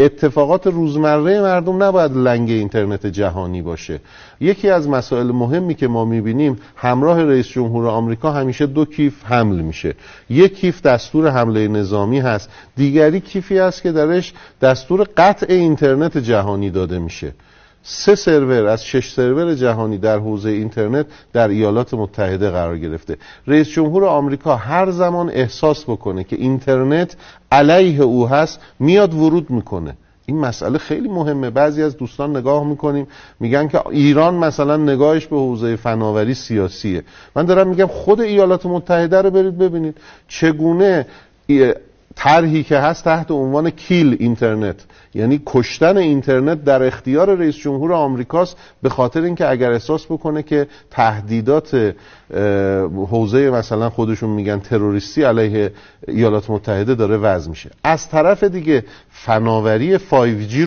اتفاقات روزمره مردم نباید لنگ اینترنت جهانی باشه یکی از مسائل مهمی که ما میبینیم همراه رئیس جمهور آمریکا همیشه دو کیف حمل میشه یک کیف دستور حمله نظامی هست دیگری کیفی است که درش دستور قطع اینترنت جهانی داده میشه سه سرور از شش سرور جهانی در حوزه اینترنت در ایالات متحده قرار گرفته رئیس جمهور آمریکا هر زمان احساس بکنه که اینترنت علیه او هست میاد ورود میکنه این مسئله خیلی مهمه بعضی از دوستان نگاه میکنیم میگن که ایران مثلا نگاهش به حوزه فناوری سیاسیه من دارم میگم خود ایالات متحده رو برید ببینید چگونه طرحی که هست تحت عنوان کیل اینترنت یعنی کشتن اینترنت در اختیار رئیس جمهور آمریکاست به خاطر اینکه اگر احساس بکنه که تهدیدات حوزه مثلا خودشون میگن تروریستی علیه ایالات متحده داره وضع میشه از طرف دیگه فناوری 5G